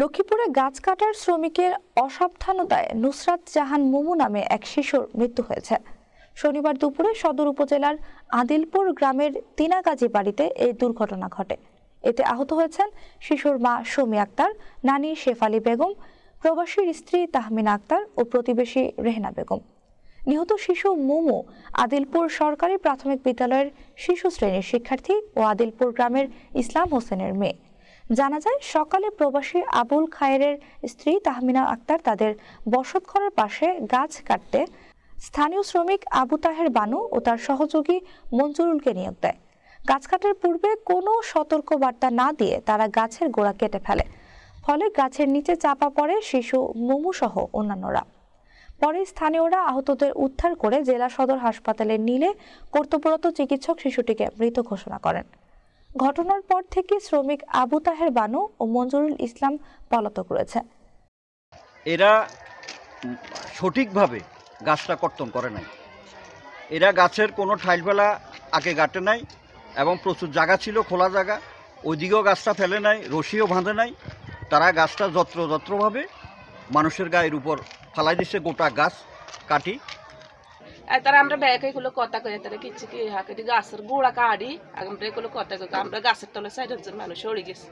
লক্ষ্মীপুরে গাছ কাটার শ্রমিকের অসাবধানতায় নুসরাত জাহান মুমু নামে এক শিশুর মৃত্যু হয়েছে শনিবার দুপুরে সদর উপজেলার আদিলপুর গ্রামের তিনাগাজী বাড়িতে এই দুর্ঘটনা ঘটে এতে আহত হয়েছেন শিশুর মা সৌমি আক্তার নানি শেফালি বেগম প্রবাসীর স্ত্রী তাহমিনা আক্তার ও প্রতিবেশী রেহনা বেগম নিহত শিশু মোমো আদিলপুর সরকারি প্রাথমিক বিদ্যালয়ের শিশু শ্রেণীর শিক্ষার্থী ও আদিলপুর গ্রামের ইসলাম হোসেনের মেয়ে জানা যায় সকালে প্রবাসী আবুল খায়ের স্ত্রী তাহমিনা আক্তার তাদের বসত ঘরের পাশে গাছ কাটতে স্থানীয় শ্রমিক আবু তাহের বানু ও তার সহযোগী মঞ্জুরুলকে নিয়োগ দেয় গাছ কাটার পূর্বে কোনো সতর্ক বার্তা না দিয়ে তারা গাছের গোড়া কেটে ফেলে ফলে গাছের নিচে চাপা পড়ে শিশু মোমু সহ অন্যান্যরা পরে স্থানীয়রা আহতদের উদ্ধার করে জেলা সদর হাসপাতালে নিলে কর্তব্যরত চিকিৎসক শিশুটিকে মৃত ঘোষণা করেন ঘটনার পর থেকে শ্রমিক আবু তাহের বানু ও মঞ্জুরুল ইসলাম পলাতক রয়েছে এরা সঠিকভাবে গাছটা কর্তন করে নাই এরা গাছের কোনো ফেলা আগে গাটে নাই এবং প্রচুর জায়গা ছিল খোলা জায়গা ওইদিকেও গাছটা ফেলে নাই রশিও বাঁধে নাই তারা গাছটা যত্রযত্রভাবে মানুষের গায়ের উপর ফালাই দিছে গোটা গাছ কাটি তারা আমরা ব্যাগে এগুলো কথা কয়ে তারা কি গাছের গোড়া কাড়ি আমরা এগুলো কথা আমরা গাছের তলে সাইড মানুষ সরে গেছে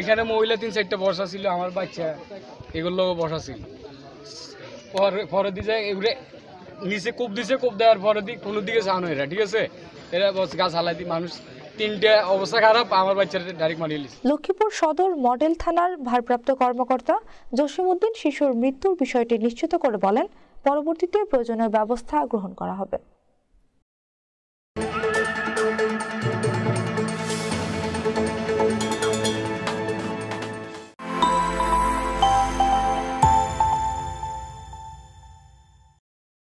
এখানে মহিলা তিন চারটা ছিল আমার বাচ্চা এগুলো বসা ছিল পরে এগুলো নিচে দিছে দেওয়ার পরে দিক কোনো দিকে চানো এরা ঠিক আছে এরা গাছ হালাই মানুষ তিনটা অবস্থা খারাপ আমার বাচ্চারা লক্ষ্মীপুর সদর মডেল থানার ভারপ্রাপ্ত কর্মকর্তা উদ্দিন শিশুর মৃত্যুর বিষয়টি নিশ্চিত করে বলেন পরবর্তীতে প্রয়োজনীয় ব্যবস্থা গ্রহণ করা হবে